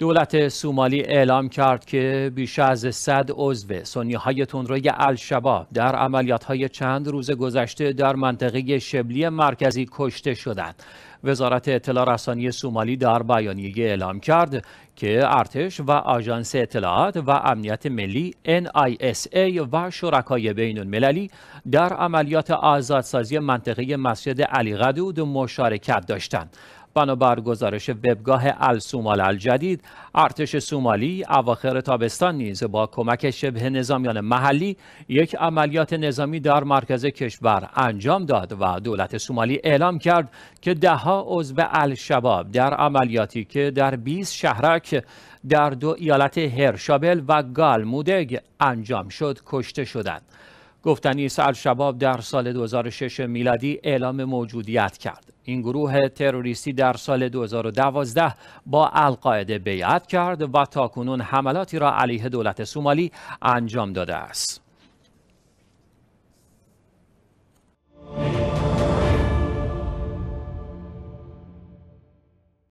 دولت سومالی اعلام کرد که بیش از 100 عضو سنی های تندروی الشباب در عملیات های چند روز گذشته در منطقه شبلی مرکزی کشته شدند. وزارت اطلاع رسانی سومالی در بیانیه اعلام کرد که ارتش و آژانس اطلاعات و امنیت ملی NISA و شرکای بین المللی در عملیات آزادسازی منطقه مسجد علی قدود مشارکت داشتند. بنابر گزارش وبگاه السومال الجدید ارتش سومالی اواخر تابستان نیز با کمک شبه نظامیان محلی یک عملیات نظامی در مرکز کشور انجام داد و دولت سومالی اعلام کرد که دهها عضو الشباب در عملیاتی که در 20 شهرک در دو ایالت هرشابل و گالمودگ انجام شد کشته شدند گفتنی سر شباب در سال 2006 میلادی اعلام موجودیت کرد این گروه تروریستی در سال 2012 با القاعده بیعت کرد و تاکنون حملاتی را علیه دولت سومالی انجام داده است.